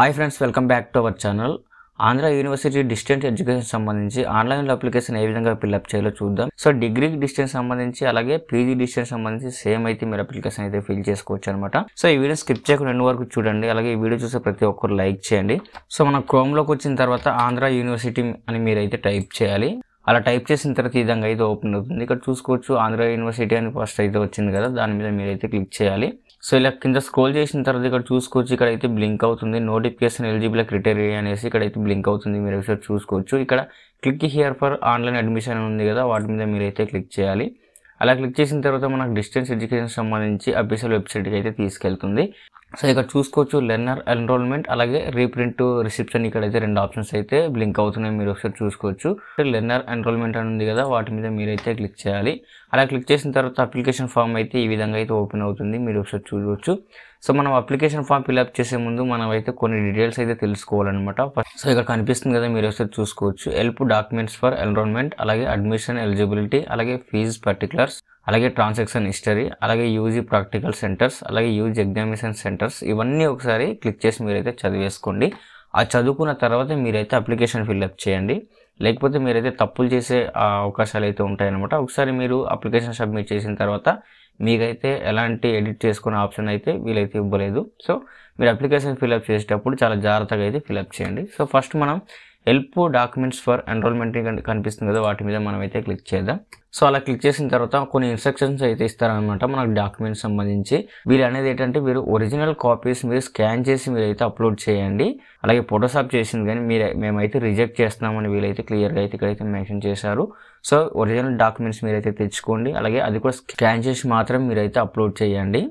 hi friends welcome back to our channel Andhra university distant education సంబంధించి ఆన్లైన్లో application ఏ విధంగా fill up చేయాలో చూద్దాం సో డిగ్రీకి డిస్టెన్స్ సంబంధించి అలాగే పీజీ డిస్టెన్స్ సంబంధించి సేమ్ అయితే మీరు అప్లికేషన్ అయితే ఫిల్ చేసుకోవచ్చు అనమాట సో ఈ వీడియో స్కిప్ చేయకుండా ఎన్ని వరకు చూడండి అలాగే ఈ వీడియో చూసే ప్రతి ఒక్కరు లైక్ చేయండి సో మన క్రోమ్లోకి వచ్చిన తర్వాత ఆంధ్ర యూనివర్సిటీ అని మీరు అయితే టైప్ చేయాలి అలా టైప్ చేసిన తర్వాత ఈ విధంగా అయితే ఓపెన్ అవుతుంది ఇక్కడ చూసుకోవచ్చు ఆంధ్ర యూనివర్సిటీ అని ఫస్ట్ అయితే వచ్చింది కదా దాని మీద మీరైతే క్లిక్ చేయాలి సో ఇలా కింద స్క్రోల్ చేసిన తర్వాత ఇక్కడ చూసుకోవచ్చు ఇక్కడ అయితే బ్లింక్ అవుతుంది నోటిఫికేషన్ ఎలిజిబుల్ క్రిటేరియా అనేసి ఇక్కడ అయితే బ్లింక్ అవుతుంది మీరు ఒకసారి చూసుకోవచ్చు ఇక్కడ click here for online admission ఉంది కదా వాటి మీద మీరైతే క్లిక్ చేయాలి అలా క్లిక్ చేసిన తర్వాత మనకు డిస్టెన్స్ ఎడ్యుకేషన్ సంబంధించి అఫీషియల్ వెబ్సైట్కి అయితే తీసుకెళ్తుంది సో ఇక్కడ చూసుకోవచ్చు లెర్నర్ ఎన్రోల్మెంట్ అలాగే రీప్రింట్ ఇక్కడ ఇక్కడైతే రెండు ఆప్షన్స్ అయితే బ్లింక్ అవుతున్నాయి మీరు ఒకసారి చూసుకోవచ్చు లెర్నర్ ఎన్రోల్మెంట్ అని ఉంది కదా వాటి మీద మీరైతే క్లిక్ చేయాలి అలా క్లిక్ చేసిన తర్వాత అప్లికేషన్ ఫామ్ అయితే ఈ విధంగా అయితే ఓపెన్ అవుతుంది మీరు ఒకసారి చూడవచ్చు సో మనం అప్లికేషన్ ఫామ్ ఫిల్అప్ చేసే ముందు మనం అయితే కొన్ని డీటెయిల్స్ అయితే తెలుసుకోవాలన్నమాట సో ఇక్కడ కనిపిస్తుంది కదా మీరు ఒకసారి చూసుకోవచ్చు హెల్ప్ డాక్యుమెంట్స్ ఫర్ ఎన్రోల్మెంట్ అలాగే అడ్మిషన్ ఎలిజిబిలిటీ అలాగే ఫీజ్ పర్టికులర్స్ అలాగే ట్రాన్సాక్షన్ హిస్టరీ అలాగే యూజీ ప్రాక్టికల్ సెంటర్స్ అలాగే యూజ్ ఎగ్జామినేషన్ సెంటర్స్ ఇవన్నీ ఒకసారి క్లిక్ చేసి మీరైతే చదివేసుకోండి ఆ చదువుకున్న తర్వాత మీరైతే అప్లికేషన్ ఫిల్అప్ చేయండి లేకపోతే మీరైతే తప్పులు చేసే అవకాశాలు అయితే ఉంటాయన్నమాట ఒకసారి మీరు అప్లికేషన్ సబ్మిట్ చేసిన తర్వాత మీకైతే ఎలాంటి ఎడిట్ చేసుకునే ఆప్షన్ అయితే వీలైతే ఇవ్వలేదు సో మీరు అప్లికేషన్ ఫిల్అప్ చేసేటప్పుడు చాలా జాగ్రత్తగా అయితే ఫిల్అప్ చేయండి సో ఫస్ట్ మనం హెల్ప్ డాక్యుమెంట్స్ ఫర్ ఎన్రోల్మెంట్ కనిపిస్తుంది కదా వాటి మీద మనం అయితే క్లిక్ చేద్దాం సో అలా క్లిక్ చేసిన తర్వాత కొన్ని ఇన్స్ట్రక్షన్స్ అయితే ఇస్తారనమాట మనకు డాక్యుమెంట్స్ సంబంధించి వీరు అనేది ఏంటంటే మీరు ఒరిజినల్ కాపీస్ మీరు స్కాన్ చేసి మీరు అయితే అప్లోడ్ చేయండి అలాగే ఫోటోషాప్ చేసింది కానీ మీరు మేమైతే రిజెక్ట్ చేస్తున్నామని వీళ్ళైతే క్లియర్గా అయితే ఇక్కడైతే మెన్షన్ చేశారు సో ఒరిజినల్ డాక్యుమెంట్స్ మీరైతే తెచ్చుకోండి అలాగే అది కూడా స్కాన్ చేసి మాత్రం మీరైతే అప్లోడ్ చేయండి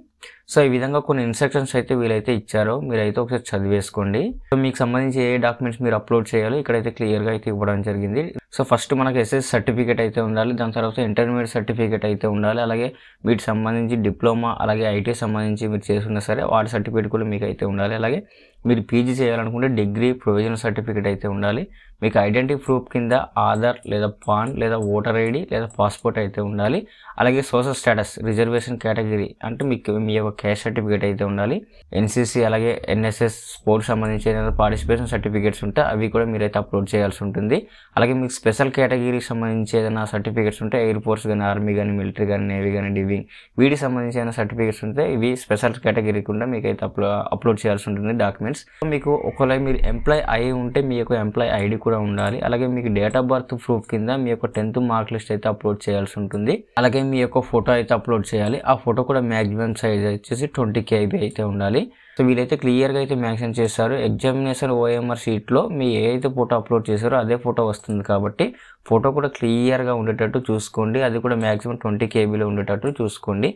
సో ఈ విధంగా కొన్ని ఇన్స్ట్రక్షన్స్ అయితే వీలైతే ఇచ్చారో మీరైతే ఒకసారి చదివేసుకోండి సో మీకు సంబంధించి ఏ డాక్యుమెంట్స్ మీరు అప్లోడ్ చేయాలో ఇక్కడైతే క్లియర్గా అయితే ఇవ్వడం జరిగింది సో ఫస్ట్ మనకు ఎస్ఎస్ సర్టిఫికేట్ అయితే ఉండాలి దాని తర్వాత ఇంటర్మీడియట్ సర్టిఫికేట్ అయితే ఉండాలి అలాగే వీటికి సంబంధించి డిప్లొమా అలాగే ఐటీ సంబంధించి మీరు చేసుకున్న సరే వాటి సర్టిఫికేట్ కూడా మీకు అయితే ఉండాలి అలాగే మీరు పీజీ చేయాలనుకుంటే డిగ్రీ ప్రొవిజనల్ సర్టిఫికేట్ అయితే ఉండాలి మీకు ఐడెంటిటీ ప్రూఫ్ కింద ఆధార్ లేదా పాన్ లేదా ఓటర్ ఐడి లేదా పాస్పోర్ట్ అయితే ఉండాలి అలాగే సోషల్ స్టేటస్ రిజర్వేషన్ కేటగిరీ అంటే మీకు మీ యొక్క క్యాష్ సర్టిఫికేట్ అయితే ఉండాలి ఎన్సీసీ అలాగే ఎన్ఎస్ఎస్ స్పోర్ట్స్ సంబంధించిన పార్టిసిపేషన్ సర్టిఫికేట్స్ ఉంటే అవి కూడా మీరైతే అప్లోడ్ చేయాల్సి ఉంటుంది అలాగే మీకు స్పెషల్ కేటగిరీకి సంబంధించి ఏదైనా సర్టిఫికేట్స్ ఉంటే ఎయిర్ ఫోర్స్ కానీ ఆర్మీ కానీ మిలిటరీ కానీ నేవీ కానీ డివింగ్ వీటికి సంబంధించిన సర్టిఫికేట్స్ ఉంటే ఇవి స్పెషల్ కేటగిరీ కింద మీకైతే అప్లో అప్లోడ్ చేయాల్సి ఉంటుంది డాక్యుమెంట్ డాక్యుమెంట్స్ మీకు ఒకవేళ మీరు ఎంప్లాయ్ అయి ఉంటే మీ యొక్క ఎంప్లాయ్ ఐడి కూడా ఉండాలి అలాగే మీకు డేట్ ఆఫ్ బర్త్ ప్రూఫ్ కింద మీ యొక్క టెన్త్ మార్క్ లిస్ట్ అయితే అప్లోడ్ చేయాల్సి ఉంటుంది అలాగే మీ యొక్క ఫోటో అయితే అప్లోడ్ చేయాలి ఆ ఫోటో కూడా మ్యాక్సిమం సైజ్ వచ్చేసి ట్వంటీ కేబీ అయితే ఉండాలి సో వీళ్ళైతే క్లియర్గా అయితే మెన్షన్ చేస్తారు ఎగ్జామినేషన్ ఓఎంఆర్ షీట్లో మీ ఏ అయితే ఫోటో అప్లోడ్ చేశారో అదే ఫోటో వస్తుంది కాబట్టి ఫోటో కూడా క్లియర్గా ఉండేటట్టు చూసుకోండి అది కూడా మ్యాక్సిమం ట్వంటీ కేబీలో ఉండేటట్టు చూసుకోండి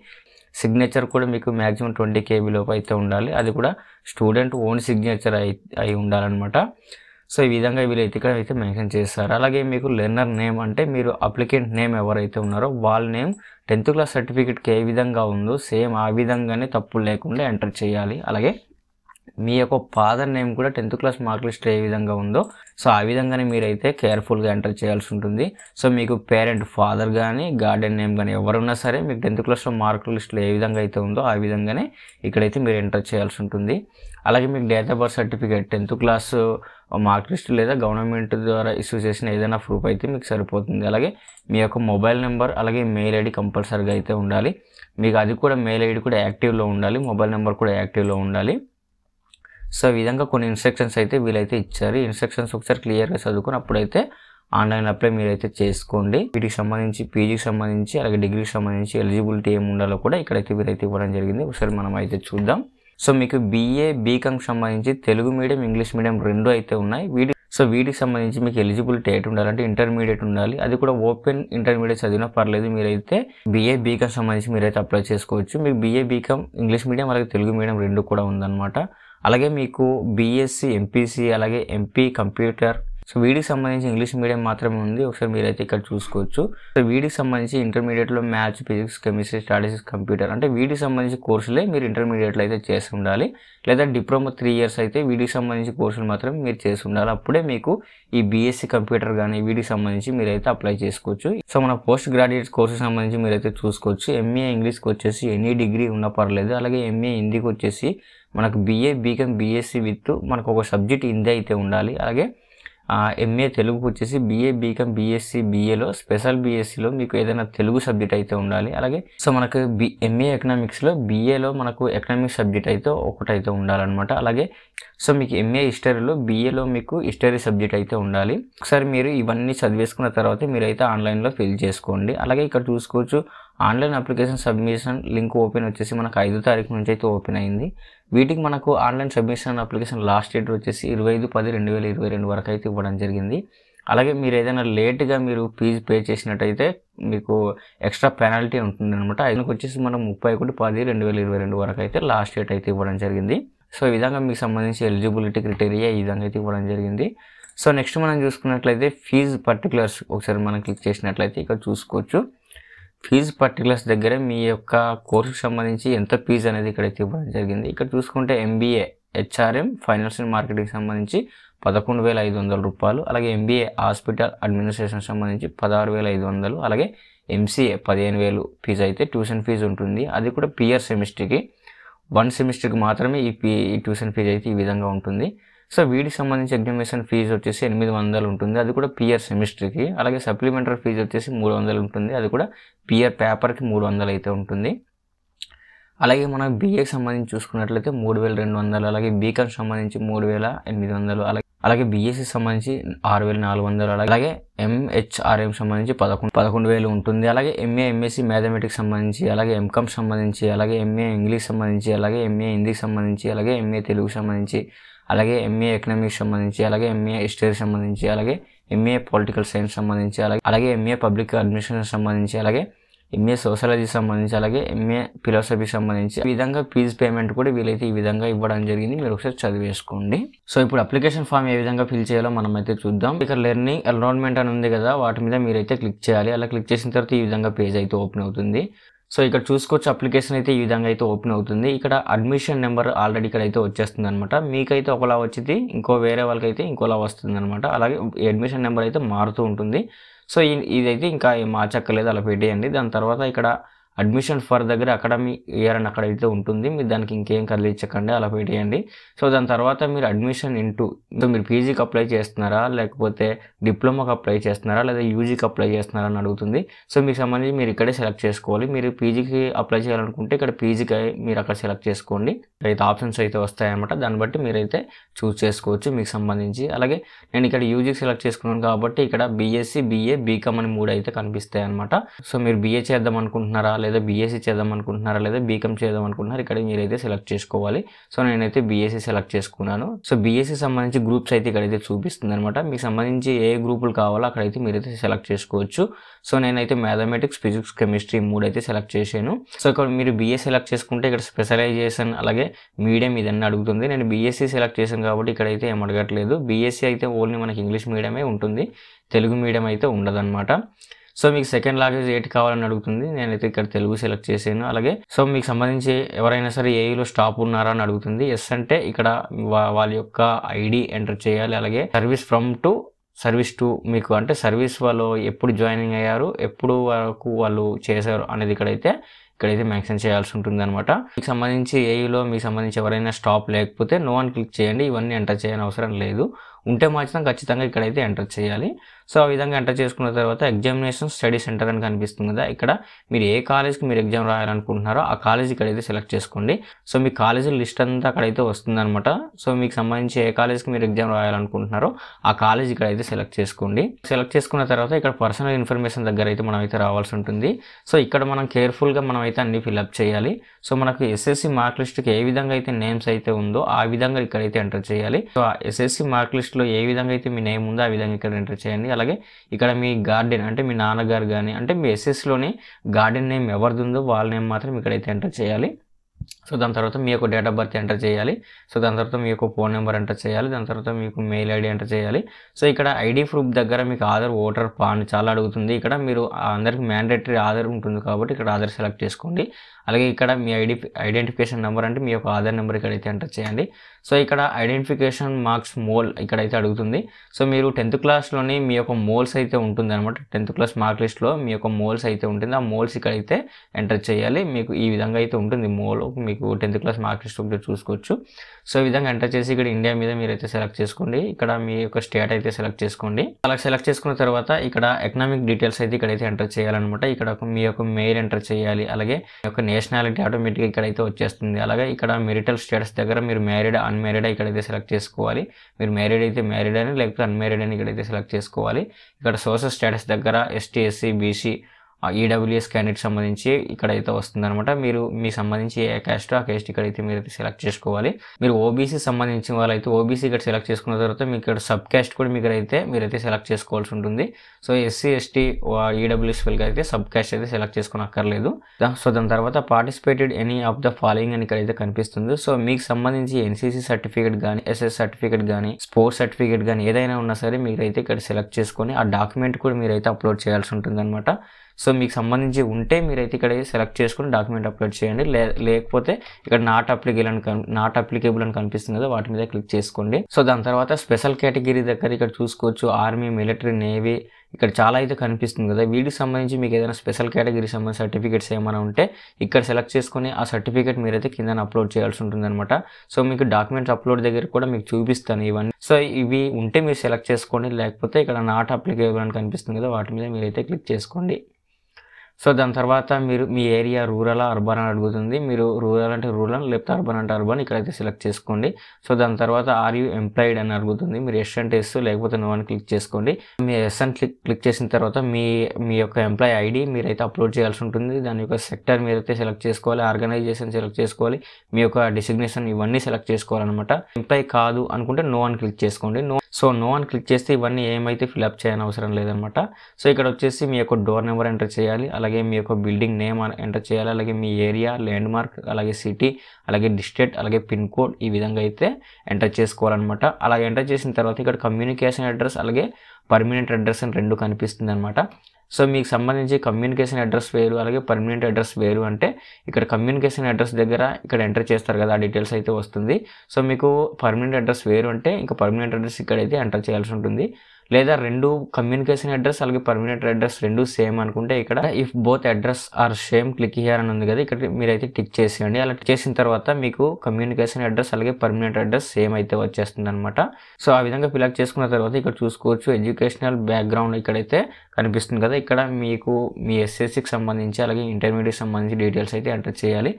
సిగ్నేచర్ కూడా మీకు మ్యాక్సిమం ట్వంటీ కేబీ లోపు అయితే ఉండాలి అది కూడా స్టూడెంట్ ఓన్ సిగ్నేచర్ అయి అయి ఉండాలన్నమాట సో ఈ విధంగా వీళ్ళైతే ఇక్కడ అయితే మెన్షన్ చేస్తారు అలాగే మీకు లెర్నర్ నేమ్ అంటే మీరు అప్లికెంట్ నేమ్ ఎవరైతే ఉన్నారో వాళ్ళ నేమ్ టెన్త్ క్లాస్ సర్టిఫికేట్కి ఏ విధంగా ఉందో సేమ్ ఆ విధంగానే తప్పులు లేకుండా ఎంటర్ చేయాలి అలాగే మీ యొక్క ఫాదర్ నేమ్ కూడా టెన్త్ క్లాస్ మార్క్ లిస్ట్ ఏ విధంగా ఉందో సో ఆ విధంగానే మీరైతే కేర్ఫుల్గా ఎంటర్ చేయాల్సి ఉంటుంది సో మీకు పేరెంట్ ఫాదర్ కానీ గార్డెన్ నేమ్ కానీ ఎవరున్నా సరే మీకు టెన్త్ క్లాస్లో మార్క్ లిస్ట్లో ఏ విధంగా అయితే ఉందో ఆ విధంగానే ఇక్కడైతే మీరు ఎంటర్ చేయాల్సి ఉంటుంది అలాగే మీకు date of birth certificate tenth class mark list లేదా గవర్నమెంట్ ద్వారా ఇష్యూ చేసిన ఏదైనా ప్రూఫ్ అయితే మీకు సరిపోతుంది అలాగే మీ యొక్క మొబైల్ నెంబర్ అలాగే మెయిల్ ఐడి కంపల్సరీగా అయితే ఉండాలి మీకు అది కూడా మెయిల్ ఐడి కూడా యాక్టివ్లో ఉండాలి మొబైల్ నెంబర్ కూడా యాక్టివ్లో ఉండాలి సో ఈ విధంగా కొన్ని ఇన్స్ట్రక్షన్స్ అయితే వీలైతే ఇచ్చారు ఇన్స్ట్రక్షన్స్ ఒకసారి క్లియర్గా చదువుకుని అప్పుడైతే ఆన్లైన్ అప్లై మీరైతే చేసుకోండి వీటికి సంబంధించి పీజీకి సంబంధించి అలాగే డిగ్రీకి సంబంధించి ఎలిజిబిలిటీ ఏమి ఉండాలో కూడా ఇక్కడైతే వీరైతే ఇవ్వడం జరిగింది ఒకసారి మనం అయితే చూద్దాం సో మీకు బీఏ బీకామ్ సంబంధించి తెలుగు మీడియం ఇంగ్లీష్ మీడియం రెండు అయితే ఉన్నాయి వీటి సో వీటికి సంబంధించి మీకు ఎలిజిబిలిటీ ఎటు ఉండాలంటే ఇంటర్మీడియట్ ఉండాలి అది కూడా ఓపెన్ ఇంటర్మీడియట్ చదివినా పర్లేదు మీరైతే బీఏ బీకామ్ సంబంధించి మీరైతే అప్లై చేసుకోవచ్చు మీకు బీఏ బీకామ్ ఇంగ్లీష్ మీడియం అలాగే తెలుగు మీడియం రెండు కూడా ఉందన్నమాట అలాగే మీకు బీఎస్సీ ఎంపీసీ అలాగే ఎంపీ కంప్యూటర్ సో వీడికి సంబంధించి ఇంగ్లీష్ మీడియం మాత్రమే ఉంది ఒకసారి మీరైతే ఇక్కడ చూసుకోవచ్చు సో వీడికి సంబంధించి ఇంటర్మీడియట్లో maths physics chemistry statistics computer అంటే వీడికి సంబంధించి కోర్సులే మీరు ఇంటర్మీడియట్లో అయితే చేసి ఉండాలి లేదా డిప్లొమా త్రీ ఇయర్స్ అయితే వీడికి సంబంధించి కోర్సులు మాత్రమే మీరు చేసి ఉండాలి అప్పుడే మీకు ఈ బీఎస్సీ కంప్యూటర్ కానీ వీడికి సంబంధించి మీరైతే అప్లై చేసుకోవచ్చు సో మన పోస్ట్ గ్రాడ్యుయేట్ కోర్సు సంబంధించి మీరైతే చూసుకోవచ్చు ఎంఏ ఇంగ్లీష్కి వచ్చేసి ఎనీ డిగ్రీ ఉన్నా పర్లేదు అలాగే ఎంఏ హిందీకి వచ్చేసి మనకు బీఏ బీకామ్ బీఎస్సీ విత్ మనకు ఒక సబ్జెక్ట్ హిందీ అయితే ఉండాలి అలాగే ఎంఏ తెలుగు వచ్చేసి బీఏ బీకామ్ బీఎస్సీ బీఏలో స్పెషల్ బీఎస్సీలో మీకు ఏదైనా తెలుగు సబ్జెక్ట్ అయితే ఉండాలి అలాగే సో మనకు బి ఎంఏ ఎకనామిక్స్లో బీఏలో మనకు ఎకనామిక్స్ సబ్జెక్ట్ అయితే ఒకటైతే ఉండాలన్నమాట అలాగే సో మీకు ఎంఏ హిస్టరీలో బీఏలో మీకు హిస్టరీ సబ్జెక్ట్ అయితే ఉండాలి ఒకసారి మీరు ఇవన్నీ చదివేసుకున్న తర్వాత మీరైతే ఆన్లైన్లో ఫిల్ చేసుకోండి అలాగే ఇక్కడ చూసుకోవచ్చు online application submission link open వచ్చేసి మనకు ఐదో తారీఖు నుంచి అయితే ఓపెన్ అయింది వీటికి మనకు online submission application last date వచ్చేసి ఇరవై ఐదు పది రెండు వేల ఇరవై రెండు వరకు అయితే ఇవ్వడం జరిగింది అలాగే మీరు ఏదైనా లేట్గా మీరు ఫీజు పే చేసినట్టయితే మీకు ఎక్స్ట్రా పెనాల్టీ ఉంటుంది అనమాట ఆయనకు వచ్చేసి మనం ముప్పై ఒకటి పది రెండు వేల ఇరవై రెండు వరకు అయితే లాస్ట్ డేట్ అయితే ఇవ్వడం జరిగింది సో ఈ విధంగా మీకు సంబంధించి ఎలిజిబిలిటీ క్రైటీరియా ఈ విధంగా అయితే ఇవ్వడం జరిగింది సో నెక్స్ట్ మనం చూసుకున్నట్లయితే ఫీజు పర్టికులర్స్ ఒకసారి మనం క్లిక్ చేసినట్లయితే ఇక్కడ చూసుకోవచ్చు ఫీజు పర్టికులర్స్ దగ్గర మీ యొక్క కోర్సుకు సంబంధించి ఎంత ఫీజు అనేది ఇక్కడ ఇవ్వడం జరిగింది ఇక్కడ చూసుకుంటే ఎంబీఏ హెచ్ఆర్ఎం ఫైనాన్స్ అండ్ సంబంధించి పదకొండు వేల ఐదు వందల రూపాయలు అలాగే ఎంబీఏ హాస్పిటల్ అడ్మినిస్ట్రేషన్ సంబంధించి పదహారు వేల ఐదు వందలు అలాగే ఎంసీఏ పదిహేను వేలు ఫీజు అయితే ట్యూషన్ ఫీజు ఉంటుంది అది కూడా పిఆర్ సెమిస్టర్కి వన్ సెమిస్టర్కి మాత్రమే ఈ ఫీ ఈ ట్యూషన్ ఫీజు అయితే ఈ విధంగా ఉంటుంది సో వీటికి సంబంధించి ఎగ్జామినేషన్ ఫీజు వచ్చేసి ఎనిమిది వందలు ఉంటుంది అది కూడా పియర్ సెమిస్టర్కి అలాగే సప్లిమెంటరీ ఫీజు వచ్చేసి మూడు వందలు ఉంటుంది అది కూడా పియర్ పేపర్కి మూడు వందలు అయితే ఉంటుంది అలాగే మనం బీఏకి సంబంధించి చూసుకున్నట్లయితే మూడు వేల రెండు వందలు అలాగే బీకామ్ సంబంధించి మూడు వేల ఎనిమిది వందలు అలాగే అలాగే బీఎస్సీ సంబంధించి ఆరు వేల నాలుగు వందలు అలాగే అలాగే ఎంహెచ్ఆర్ఎం సంబంధించి పదకొండు పదకొండు వేలు ఉంటుంది అలాగే ఎంఏ ఎంఎస్సీ మ్యాథమెటిక్స్ సంబంధించి అలాగే ఎంకామ్ సంబంధించి అలాగే ఎంఏ ఇంగ్లీష్ సంబంధించి అలాగే ఎంఏ హిందీకి సంబంధించి అలాగే ఎంఏ తెలుగు సంబంధించి అలాగే ఎంఏ ఎకనామిక్స్ సంబంధించి అలాగే ఎంఏ హిస్టరీకి సంబంధించి అలాగే ఎంఏ పొలిటికల్ సైన్స్ సంబంధించి అలాగే అలాగే ఎంఏ పబ్లిక్ అడ్మినిస్ట్రేషన్ సంబంధించి అలాగే ఎంఏ సోషలజీకి సంబంధించి అలాగే ఎంఏ ఫిలాసఫీకి సంబంధించి ఈ విధంగా ఫీజు పేమెంట్ కూడా వీలైతే ఈ విధంగా ఇవ్వడం జరిగింది మీరు ఒకసారి చదివేసుకోండి సో ఇప్పుడు అప్లికేషన్ ఫామ్ ఏ విధంగా ఫిల్ చేయాలో మనం అయితే చూద్దాం ఇక్కడ లెర్నింగ్ ఎన్రోల్మెంట్ అని ఉంది కదా వాటి మీద మీరైతే క్లిక్ చేయాలి అలా క్లిక్ చేసిన తర్వాత ఈ విధంగా పేజ్ అయితే ఓపెన్ అవుతుంది సో ఇక్కడ చూసుకోవచ్చు అప్లికేషన్ అయితే ఈ విధంగా అయితే ఓపెన్ అవుతుంది ఇక్కడ అడ్మిషన్ నెంబర్ ఆల్రెడీ ఇక్కడ అయితే వచ్చేస్తుంది అనమాట మీకైతే ఒకలా వచ్చింది ఇంకో వేరే వాళ్ళకైతే ఇంకోలా వస్తుంది అనమాట అలాగే అడ్మిషన్ నెంబర్ అయితే మారుతూ ఉంటుంది సో ఇదైతే ఇంకా మార్చక్కర్లేదు అలా పెట్టేయండి దాని తర్వాత ఇక్కడ అడ్మిషన్ ఫర్ దగ్గర అకాడమీ ఇయర్ అని అయితే ఉంటుంది మీరు దానికి ఇంకేం కదిలించకండి అలా పెట్టేయండి సో దాని తర్వాత మీరు అడ్మిషన్ ఇంటూ మీరు పీజీకి అప్లై చేస్తున్నారా లేకపోతే డిప్లొమాకి అప్లై చేస్తున్నారా లేదా యూజీకి అప్లై చేస్తున్నారా అని అడుగుతుంది సో మీకు సంబంధించి మీరు ఇక్కడే సెలెక్ట్ చేసుకోవాలి మీరు పీజీకి అప్లై చేయాలనుకుంటే ఇక్కడ పీజీకి మీరు అక్కడ సెలెక్ట్ చేసుకోండి అయితే ఆప్షన్స్ అయితే వస్తాయన్నమాట దాన్ని బట్టి మీరైతే చూస్ చేసుకోవచ్చు మీకు సంబంధించి అలాగే నేను ఇక్కడ యూజీ సెలెక్ట్ చేసుకున్నాను కాబట్టి ఇక్కడ బీఎస్సీ బీఏ బీకామ్ అని మూడు అయితే కనిపిస్తాయి అనమాట సో మీరు బీఏ చేద్దాం అనుకుంటున్నారా లేదా బీఎస్సీ చేద్దాం అనుకుంటున్నారా లేదా బీకామ్ చేద్దాం అనుకుంటున్నారు ఇక్కడ మీరైతే సెలెక్ట్ చేసుకోవాలి సో నేనైతే బీఎస్సీ సెలెక్ట్ చేసుకున్నాను సో బీఎస్సీ సంబంధించి గ్రూప్స్ అయితే ఇక్కడైతే చూపిస్తుంది అనమాట మీకు సంబంధించి ఏ గ్రూపులు కావాలో అక్కడైతే మీరైతే సెలెక్ట్ చేసుకోవచ్చు సో నేనైతే మ్యాథమెటిక్స్ ఫిజిక్స్ కెమిస్ట్రీ మూడు అయితే సెలెక్ట్ చేశాను సో ఇక్కడ మీరు బీఏ సెలెక్ట్ చేసుకుంటే ఇక్కడ స్పెషలైజేషన్ అలాగే మీడియం ఇదన్నీ అడుగుతుంది నేను బీఎస్సీ సెలెక్ట్ e చేశాను కాబట్టి ఇక్కడైతే ఏం అడగట్లేదు బీఎస్సీ e అయితే ఓన్లీ మనకి ఇంగ్లీష్ మీడియమే ఉంటుంది తెలుగు మీడియం అయితే ఉండదన్నమాట సో మీకు సెకండ్ లాంగ్వేజ్ ఏంటి కావాలని అడుగుతుంది నేనైతే ఇక్కడ తెలుగు సెలెక్ట్ చేశాను అలాగే సో మీకు సంబంధించి ఎవరైనా సరే ఏఈలో e స్టాప్ ఉన్నారా అని అడుగుతుంది ఎస్ అంటే ఇక్కడ వాళ్ళ యొక్క ఐడి ఎంటర్ చేయాలి అలాగే service from to service to మీకు అంటే సర్వీస్ వాళ్ళు ఎప్పుడు జాయినింగ్ అయ్యారు ఎప్పుడు వరకు వాళ్ళు చేశారు అనేది ఇక్కడైతే ఇక్కడైతే మెన్షన్ చేయాల్సి ఉంటుంది అనమాట మీకు సంబంధించి ఏఈలో మీకు సంబంధించి ఎవరైనా స్టాప్ లేకపోతే నో అని క్లిక్ చేయండి ఇవన్నీ ఎంటర్ చేయని అవసరం లేదు ఉంటే మాత్రం ఖచ్చితంగా ఇక్కడైతే ఎంటర్ చేయాలి సో ఆ విధంగా ఎంటర్ చేసుకున్న తర్వాత ఎగ్జామినేషన్ స్టడీ సెంటర్ అని కనిపిస్తుంది కదా ఇక్కడ మీరు ఏ కాలేజ్కి మీరు ఎగ్జామ్ రాయాలనుకుంటున్నారో ఆ కాలేజ్ ఇక్కడైతే సెలెక్ట్ చేసుకోండి సో మీ కాలేజీ లిస్ట్ అంతా అక్కడైతే వస్తుందన్నమాట సో మీకు సంబంధించి ఏ కాలేజ్కి మీరు ఎగ్జామ్ రాయాలనుకుంటున్నారో ఆ కాలేజ్ ఇక్కడైతే సెలెక్ట్ చేసుకోండి సెలెక్ట్ చేసుకున్న తర్వాత ఇక్కడ పర్సనల్ ఇన్ఫర్మేషన్ దగ్గర అయితే మనం అయితే రావాల్సి ఉంటుంది సో ఇక్కడ మనం కేర్ఫుల్గా మనం అయితే అన్ని ఫిల్అప్ చేయాలి సో మనకు ఎస్ఎస్సి మార్క్ లిస్ట్కి ఏ విధంగా అయితే నేమ్స్ అయితే ఉందో ఆ విధంగా ఇక్కడైతే ఎంటర్ చేయాలి సో ఆ ఎస్ఎస్సి మార్క్ లిస్ట్ లిస్ట్లో ఏ విధంగా అయితే మీ నేమ్ ఉందో ఆ విధంగా ఇక్కడ ఎంటర్ చేయండి అలాగే ఇక్కడ మీ గార్డెన్ అంటే మీ నాన్నగారు కానీ అంటే మీ ఎస్ఎస్లోనే గార్డెన్ నేమ్ ఎవరిది ఉందో వాళ్ళ నేమ్ మాత్రం ఇక్కడైతే ఎంటర్ చేయాలి సో దాని తర్వాత మీ యొక్క డేట్ ఆఫ్ బర్త్ ఎంటర్ చేయాలి సో దాని తర్వాత మీ యొక్క ఫోన్ నెంబర్ ఎంటర్ చేయాలి దాని తర్వాత మీకు మెయిల్ ఐడి ఎంటర్ చేయాలి సో ఇక్కడ ఐడి ప్రూఫ్ దగ్గర మీకు ఆధార్ ఓటర్ పాన్ చాలా అడుగుతుంది ఇక్కడ మీరు అందరికి మ్యాండేటరీ ఆధార్ ఉంటుంది కాబట్టి ఇక్కడ ఆధార్ సెలెక్ట్ చేసుకోండి అలాగే ఇక్కడ మీ ఐడి ఐడెంటిఫికేషన్ నెంబర్ అంటే మీ యొక్క ఆధార్ నెంబర్ ఇక్కడ అయితే ఎంటర్ చేయండి సో ఇక్కడ ఐడెంటిఫికేషన్ మార్క్స్ మోల్ ఇక్కడైతే అడుగుతుంది సో మీరు టెన్త్ క్లాస్లోనే మీ యొక్క మోల్స్ అయితే ఉంటుంది అనమాట టెన్త్ క్లాస్ మార్క్ లిస్ట్లో మీ యొక్క మోల్స్ అయితే ఉంటుంది ఆ మోల్స్ ఇక్కడైతే ఎంటర్ చేయాలి మీకు ఈ విధంగా అయితే ఉంటుంది మోల్ మీకు టెన్త్ క్లాస్ మార్క్ లిస్ట్లో చూసుకోవచ్చు సో ఈ విధంగా ఎంటర్ చేసి ఇక్కడ ఇండియా మీద మీరైతే సెలెక్ట్ చేసుకోండి ఇక్కడ మీ యొక్క స్టేట్ అయితే సెలెక్ట్ చేసుకోండి అలా సెలెక్ట్ చేసుకున్న తర్వాత ఇక్కడ ఎకనామిక్ డీటెయిల్స్ అయితే ఇక్కడైతే ఎంటర్ చేయాలన్నమాట ఇక్కడ మీ యొక్క మెయిల్ ఎంటర్ చేయాలి అలాగే మీ యొక్క నేషనాలిటీ ఆటోమేటిక్గా ఇక్కడైతే వచ్చేస్తుంది అలాగే ఇక్కడ మెరిటల్ స్టేటస్ దగ్గర మీరు మ్యారీడ్ అన్మ్యారీడ్ ఇక్కడైతే సెలెక్ట్ చేసుకోవాలి మీరు మ్యారీడ్ అయితే మ్యారీడ్ అని లేకపోతే అన్మ్యారీడ్ అని ఇక్కడైతే సెలెక్ట్ చేసుకోవాలి ఇక్కడ సోషల్ స్టేటస్ దగ్గర ST SC BC EWS candidate e సంబంధించి ఇక్కడైతే వస్తుందనమాట మీరు మీ సంబంధించి ఏ క్యాస్ట్ ఆ క్యాస్ట్ అయితే మీరు సెలెక్ట్ చేసుకోవాలి మీరు ఓబీసీ సంబంధించిన అయితే ఓబీసీ ఇక్కడ సెలెక్ట్ చేసుకున్న తర్వాత మీకు ఇక్కడ సబ్ క్యాస్ట్ కూడా మీకు అయితే మీరైతే సెలెక్ట్ చేసుకోవాల్సి ఉంటుంది సో ఎస్సీ ఎస్టీ ఈడబ్ల్యూఎస్ వీళ్ళకి అయితే సబ్ క్యాస్ట్ అయితే సెలెక్ట్ చేసుకుని అక్కర్లేదు సో దాని తర్వాత participated any of the following అని అయితే కనిపిస్తుంది సో మీకు సంబంధించి ఎన్సీసీ సర్టిఫికేట్ కానీ ఎస్ఎస్ సర్టిఫికేట్ కానీ స్పోర్ట్స్ సర్టిఫికేట్ కానీ ఏదైనా ఉన్నా సరే మీరైతే ఇక్కడ సెలెక్ట్ చేసుకొని ఆ డాక్యుమెంట్ కూడా మీరైతే అప్లోడ్ చేయాల్సి ఉంటుంది అనమాట సో మీకు సంబంధించి ఉంటే మీరైతే ఇక్కడ సెలెక్ట్ చేసుకుని డాక్యుమెంట్ అప్లోడ్ చేయండి లే లేకపోతే ఇక్కడ నాట్ అప్లికేబుల్ అని నాట్ అప్లికేబుల్ అని కనిపిస్తుంది కదా వాటి మీద క్లిక్ చేసుకోండి సో దాని తర్వాత స్పెషల్ కేటగిరీ దగ్గర ఇక్కడ చూసుకోవచ్చు ఆర్మీ మిలిటరీ నేవీ ఇక్కడ చాలా అయితే కనిపిస్తుంది కదా వీటికి సంబంధించి మీకు ఏదైనా స్పెషల్ కేటగిరీ సంబంధించిన సర్టిఫికేట్స్ ఏమైనా ఉంటే ఇక్కడ సెలెక్ట్ చేసుకొని ఆ సర్టిఫికేట్ మీరైతే కింద అప్లోడ్ చేయాల్సి అనమాట సో మీకు డాక్యుమెంట్స్ అప్లోడ్ దగ్గర కూడా మీకు చూపిస్తాను ఇవన్నీ సో ఇవి ఉంటే మీరు సెలెక్ట్ చేసుకోండి లేకపోతే ఇక్కడ నాట్ అప్లికేబుల్ అని కనిపిస్తుంది కదా వాటి మీద మీరైతే క్లిక్ చేసుకోండి సో దాని తర్వాత మీరు మీ ఏరియా రూరల్ అర్బన్ అని అడుగుతుంది మీరు రూరల్ అంటే రూరల్ లేకపోతే అర్బన్ అంటే అర్బన్ ఇక్కడైతే సెలెక్ట్ చేసుకోండి సో దాని తర్వాత ఆర్ యూ ఎంప్లాయిడ్ అని అడుగుతుంది మీరు ఎస్ అంటే ఎస్ లేకపోతే నో అని క్లిక్ చేసుకోండి మీ ఎస్ అని క్లిక్ క్లిక్ చేసిన తర్వాత మీ మీ యొక్క ఎంప్లాయ్ ఐడి మీరైతే అప్లోడ్ చేయాల్సి ఉంటుంది దాని యొక్క సెక్టర్ మీరు అయితే సెలెక్ట్ చేసుకోవాలి ఆర్గనైజేషన్ సెలెక్ట్ చేసుకోవాలి మీ యొక్క డిసిగ్నేషన్ ఇవన్నీ సెలెక్ట్ చేసుకోవాలన్నమాట ఎంప్లాయ్ కాదు అనుకుంటే నో అని క్లిక్ చేసుకోండి నో సో నో అని క్లిక్ చేస్తే ఇవన్నీ ఏమైతే ఫిల్అప్ చేయని అవసరం లేదనమాట సో ఇక్కడ వచ్చేసి మీ యొక్క డోర్ నెంబర్ ఎంటర్ చేయాలి అలాగే మీ యొక్క బిల్డింగ్ నేమ్ ఎంటర్ చేయాలి అలాగే మీ ఏరియా ల్యాండ్ మార్క్ అలాగే సిటీ అలాగే డిస్ట్రిక్ట్ అలాగే పిన్ కోడ్ ఈ విధంగా అయితే ఎంటర్ చేసుకోవాలన్నమాట అలా ఎంటర్ చేసిన తర్వాత ఇక్కడ కమ్యూనికేషన్ అడ్రస్ అలాగే పర్మినెంట్ అడ్రస్ అని రెండు కనిపిస్తుంది అనమాట సో మీకు సంబంధించి కమ్యూనికేషన్ అడ్రస్ వేరు అలాగే పర్మనెంట్ అడ్రస్ వేరు అంటే ఇక్కడ కమ్యూనికేషన్ అడ్రస్ దగ్గర ఇక్కడ ఎంటర్ చేస్తారు కదా ఆ డీటెయిల్స్ అయితే వస్తుంది సో మీకు పర్మనెంట్ అడ్రస్ వేరు అంటే ఇంకా పర్మనెంట్ అడ్రస్ ఇక్కడైతే ఎంటర్ చేయాల్సి ఉంటుంది లేదా రెండు కమ్యూనికేషన్ అడ్రస్ అలాగే పర్మినెంట్ అడ్రస్ రెండు సేమ్ అనుకుంటే ఇక్కడ if both address are same click here అని ఉంది కదా ఇక్కడ మీరైతే టిక్ చేసేయండి అలా టిక్ చేసిన తర్వాత మీకు కమ్యూనికేషన్ అడ్రస్ అలాగే పర్మనెంట్ అడ్రస్ సేమ్ అయితే వచ్చేస్తుంది అనమాట సో ఆ విధంగా ఫిలప్ చేసుకున్న తర్వాత ఇక్కడ చూసుకోవచ్చు ఎడ్యుకేషనల్ బ్యాక్గ్రౌండ్ ఇక్కడైతే కనిపిస్తుంది కదా ఇక్కడ మీకు మీ ఎస్ఎస్సికి సంబంధించి అలాగే ఇంటర్మీడియట్ సంబంధించి డీటెయిల్స్ అయితే ఎంటర్ చేయాలి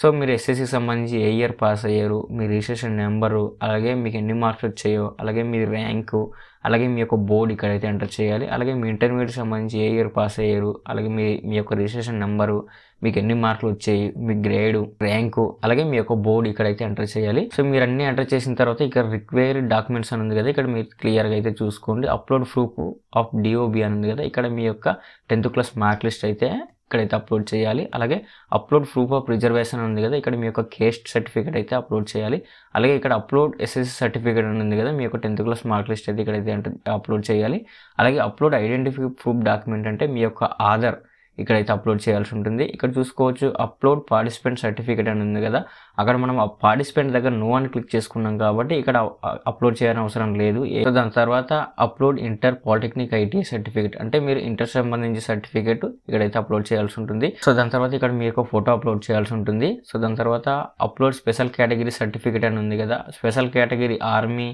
సో మీరు ఎస్ఎస్సికి సంబంధించి ఏ ఇయర్ పాస్ అయ్యారు మీ రిజిస్ట్రేషన్ నెంబరు అలాగే మీకు ఎన్ని మార్క్స్ వచ్చాయో అలాగే మీ ర్యాంకు అలాగే మీ యొక్క బోర్డు ఇక్కడైతే ఎంటర్ చేయాలి అలాగే మీ ఇంటర్మీడియట్ సంబంధించి ఏ ఇయర్ పాస్ అయ్యారు అలాగే మీ మీ యొక్క రిజిస్ట్రేషన్ నెంబరు మీకు ఎన్ని మార్కులు వచ్చాయి మీ గ్రేడు ర్యాంకు అలాగే మీ యొక్క బోర్డు ఇక్కడైతే ఎంటర్ చేయాలి సో మీరు అన్ని ఎంటర్ చేసిన తర్వాత ఇక్కడ రిక్వైర్డ్ డాక్యుమెంట్స్ అని ఉంది కదా ఇక్కడ మీరు క్లియర్గా అయితే చూసుకోండి అప్లోడ్ ప్రూఫ్ ఆఫ్ డిఓబి అని ఉంది కదా ఇక్కడ మీ యొక్క టెన్త్ క్లాస్ మార్క్ లిస్ట్ అయితే ఇక్కడైతే అప్లోడ్ చేయాలి అలాగే అప్లోడ్ ప్రూఫ్ ఆఫ్ రిజర్వేషన్ ఉంది కదా ఇక్కడ మీ యొక్క కేస్ట్ సర్టిఫికేట్ అయితే అప్లోడ్ చేయాలి అలాగే ఇక్కడ అప్లోడ్ ఎస్ఎస్సి సర్టిఫికేట్ ఉంది కదా మీ యొక్క టెన్త్ క్లాస్ మార్క్ లిస్ట్ అయితే ఇక్కడైతే అప్లోడ్ చేయాలి అలాగే అప్లోడ్ ఐడెంటిఫై ప్రూఫ్ డాక్యుమెంట్ అంటే మీ యొక్క ఆధార్ ఇక్కడైతే అప్లోడ్ చేయాల్సి ఉంటుంది ఇక్కడ చూసుకోవచ్చు అప్లోడ్ పార్టిసిపెంట్ సర్టిఫికేట్ అని ఉంది కదా అక్కడ మనం ఆ పార్టిసిపెంట్ దగ్గర నో అని క్లిక్ చేసుకున్నాం కాబట్టి ఇక్కడ అప్లోడ్ చేయాలని అవసరం లేదు దాని తర్వాత upload inter polytechnic IT certificate అంటే మీరు ఇంటర్ సంబంధించి సర్టిఫికేట్ ఇక్కడైతే అప్లోడ్ చేయాల్సి ఉంటుంది సో దాని తర్వాత ఇక్కడ మీకు ఫోటో అప్లోడ్ చేయాల్సి ఉంటుంది సో దాని తర్వాత అప్లోడ్ స్పెషల్ కేటగిరీ సర్టిఫికేట్ అని ఉంది కదా స్పెషల్ కేటగిరీ ఆర్మీ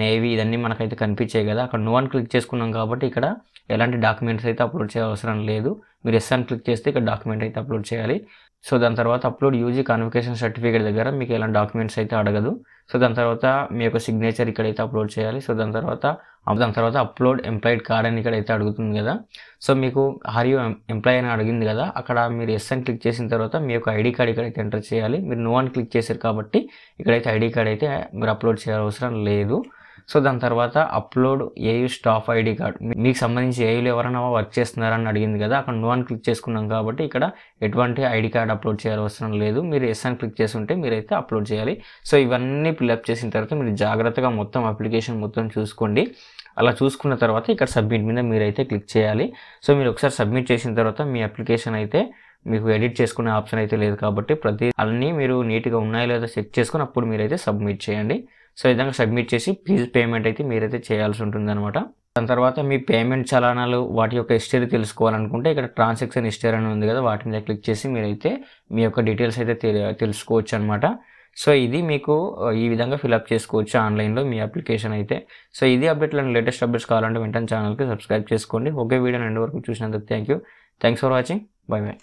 నేవీ ఇవన్నీ మనకైతే కనిపించాయి కదా అక్కడ నో అని క్లిక్ చేసుకున్నాం కాబట్టి ఇక్కడ ఎలాంటి డాక్యుమెంట్స్ అయితే అప్లోడ్ చేయాల్సిన అవసరం లేదు మీరు ఎస్ అని క్లిక్ చేస్తే ఇక్కడ డాక్యుమెంట్ అయితే అప్లోడ్ చేయాలి సో దాని తర్వాత అప్లోడ్ యూజీ కాన్వికేషన్ సర్టిఫికేట్ దగ్గర మీకు ఎలాంటి డాక్యుమెంట్స్ అయితే అడగదు సో దాని తర్వాత మీ యొక్క సిగ్నేచర్ ఇక్కడైతే అప్లోడ్ చేయాలి సో దాని తర్వాత దాని తర్వాత అప్లోడ్ ఎంప్లాయిడ్ కార్డ్ అని ఇక్కడైతే అడుగుతుంది కదా సో మీకు హర్ ఎంప్లాయ్ అని అడిగింది కదా అక్కడ మీరు ఎస్ఎన్ క్లిక్ చేసిన తర్వాత మీ యొక్క ఐడి కార్డ్ ఇక్కడైతే ఎంటర్ చేయాలి మీరు నో అని క్లిక్ చేశారు కాబట్టి ఇక్కడైతే ఐడి కార్డ్ అయితే మీరు అప్లోడ్ చేయాల్సిన అవసరం లేదు సో దాని తర్వాత upload AU staff ID card మీకు సంబంధించి ఏయులు ఎవరైనా వర్క్ చేస్తున్నారని అడిగింది కదా అక్కడ నో అని క్లిక్ చేసుకున్నాం కాబట్టి ఇక్కడ ఎటువంటి ఐడి కార్డ్ అప్లోడ్ చేయాల్సిన లేదు మీరు ఎస్ అని క్లిక్ చేసి ఉంటే మీరైతే అప్లోడ్ చేయాలి సో ఇవన్నీ ఫిల్అప్ చేసిన తర్వాత మీరు జాగ్రత్తగా మొత్తం అప్లికేషన్ మొత్తం చూసుకోండి అలా చూసుకున్న తర్వాత ఇక్కడ సబ్మిట్ మీద మీరైతే క్లిక్ చేయాలి సో మీరు ఒకసారి సబ్మిట్ చేసిన తర్వాత మీ అప్లికేషన్ అయితే మీకు ఎడిట్ చేసుకునే ఆప్షన్ అయితే లేదు కాబట్టి ప్రతి అన్నీ మీరు నీట్గా ఉన్నాయో లేదో చెక్ చేసుకుని అప్పుడు మీరైతే సబ్మిట్ చేయండి సో విధంగా సబ్మిట్ చేసి ఫీజు పేమెంట్ అయితే మీరైతే చేయాల్సి ఉంటుంది అనమాట దాని తర్వాత మీ పేమెంట్ చలానాలు వాటి యొక్క హిస్టరీ తెలుసుకోవాలనుకుంటే ఇక్కడ ట్రాన్సాక్షన్ హిస్టరీ అని ఉంది కదా వాటి మీద క్లిక్ చేసి మీరైతే మీ యొక్క డీటెయిల్స్ అయితే తెలుసుకోవచ్చు అనమాట సో ఇది మీకు ఈ విధంగా ఫిలప్ చేసుకోవచ్చు ఆన్లైన్లో మీ అప్లికేషన్ అయితే సో ఇది అప్డేట్లను లేటెస్ట్ అప్డేట్స్ కావాలంటే వెంటనే ఛానల్కి సబ్స్క్రైబ్ చేసుకోండి ఒకే వీడియో ఎండ్ వరకు చూసినందుకు thank you thanks for watching bye by